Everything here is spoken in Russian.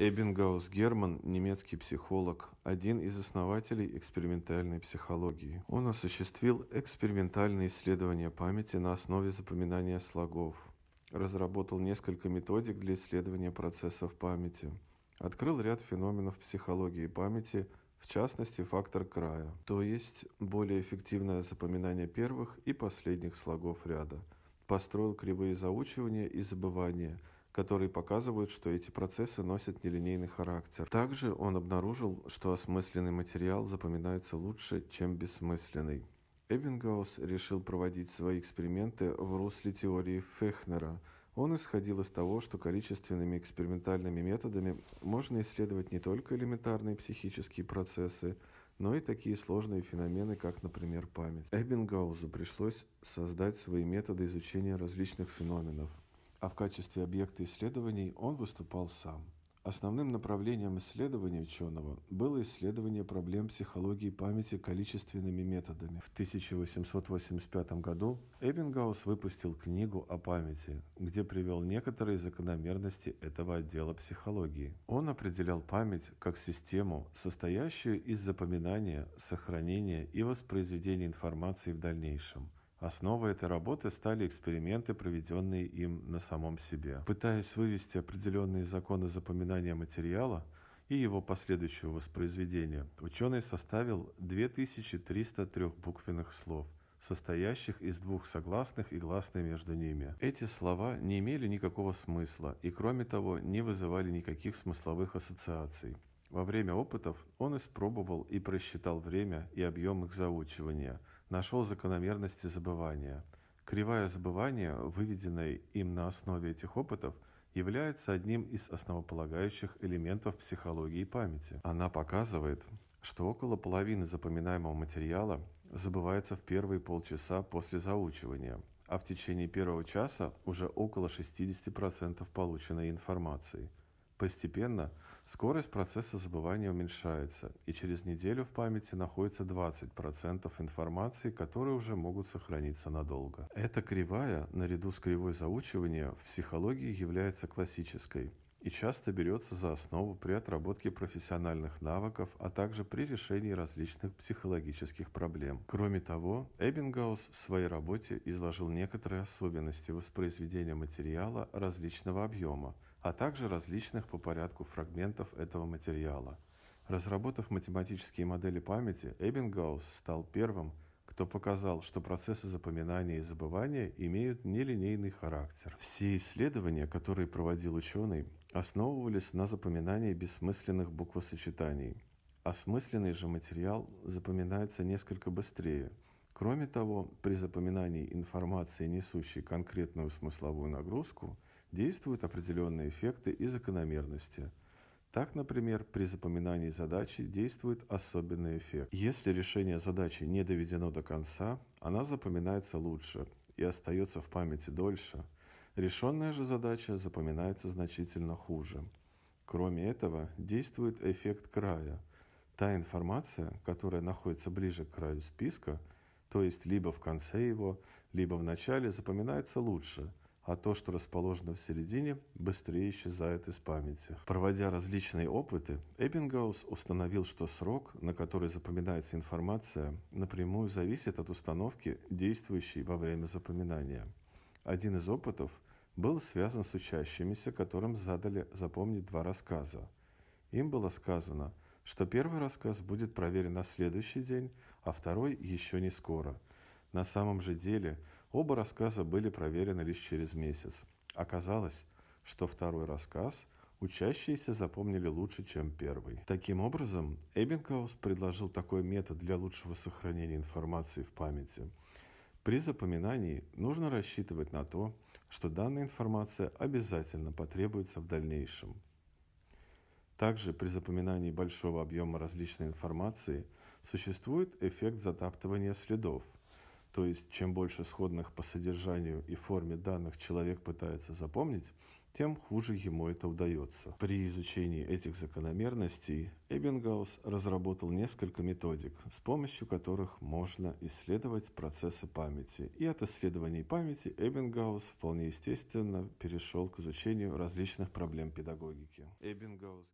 Эббингhaus Герман, немецкий психолог, один из основателей экспериментальной психологии. Он осуществил экспериментальные исследования памяти на основе запоминания слогов, разработал несколько методик для исследования процессов памяти, открыл ряд феноменов психологии памяти, в частности фактор края, то есть более эффективное запоминание первых и последних слогов ряда, построил кривые заучивания и забывания – которые показывают, что эти процессы носят нелинейный характер. Также он обнаружил, что осмысленный материал запоминается лучше, чем бессмысленный. Эббингаус решил проводить свои эксперименты в русле теории Фехнера. Он исходил из того, что количественными экспериментальными методами можно исследовать не только элементарные психические процессы, но и такие сложные феномены, как, например, память. Эббингаузу пришлось создать свои методы изучения различных феноменов – а в качестве объекта исследований он выступал сам. Основным направлением исследований ученого было исследование проблем психологии памяти количественными методами. В 1885 году Эббингаус выпустил книгу о памяти, где привел некоторые закономерности этого отдела психологии. Он определял память как систему, состоящую из запоминания, сохранения и воспроизведения информации в дальнейшем – Основой этой работы стали эксперименты, проведенные им на самом себе. Пытаясь вывести определенные законы запоминания материала и его последующего воспроизведения, ученый составил 2303 буквенных слов, состоящих из двух согласных и гласной между ними. Эти слова не имели никакого смысла и, кроме того, не вызывали никаких смысловых ассоциаций. Во время опытов он испробовал и просчитал время и объем их заучивания – нашел закономерности забывания. Кривая забывания, выведенная им на основе этих опытов, является одним из основополагающих элементов психологии памяти. Она показывает, что около половины запоминаемого материала забывается в первые полчаса после заучивания, а в течение первого часа уже около 60% полученной информации – Постепенно скорость процесса забывания уменьшается, и через неделю в памяти находится 20% информации, которые уже могут сохраниться надолго. Эта кривая, наряду с кривой заучивания, в психологии является классической – и часто берется за основу при отработке профессиональных навыков, а также при решении различных психологических проблем. Кроме того, Эббингаус в своей работе изложил некоторые особенности воспроизведения материала различного объема, а также различных по порядку фрагментов этого материала. Разработав математические модели памяти, Эббингаус стал первым, кто показал, что процессы запоминания и забывания имеют нелинейный характер. Все исследования, которые проводил ученый, основывались на запоминании бессмысленных буквосочетаний. Осмысленный же материал запоминается несколько быстрее. Кроме того, при запоминании информации, несущей конкретную смысловую нагрузку, действуют определенные эффекты и закономерности – так, например, при запоминании задачи действует особенный эффект. Если решение задачи не доведено до конца, она запоминается лучше и остается в памяти дольше. Решенная же задача запоминается значительно хуже. Кроме этого, действует эффект края. Та информация, которая находится ближе к краю списка, то есть либо в конце его, либо в начале, запоминается лучше – а то, что расположено в середине, быстрее исчезает из памяти. Проводя различные опыты, Эббингаус установил, что срок, на который запоминается информация, напрямую зависит от установки, действующей во время запоминания. Один из опытов был связан с учащимися, которым задали запомнить два рассказа. Им было сказано, что первый рассказ будет проверен на следующий день, а второй еще не скоро. На самом же деле – Оба рассказа были проверены лишь через месяц. Оказалось, что второй рассказ учащиеся запомнили лучше, чем первый. Таким образом, Эббингhaus предложил такой метод для лучшего сохранения информации в памяти. При запоминании нужно рассчитывать на то, что данная информация обязательно потребуется в дальнейшем. Также при запоминании большого объема различной информации существует эффект затаптывания следов – то есть, чем больше сходных по содержанию и форме данных человек пытается запомнить, тем хуже ему это удается. При изучении этих закономерностей Эббингаус разработал несколько методик, с помощью которых можно исследовать процессы памяти. И от исследований памяти Эббингаус вполне естественно перешел к изучению различных проблем педагогики. Эббингаус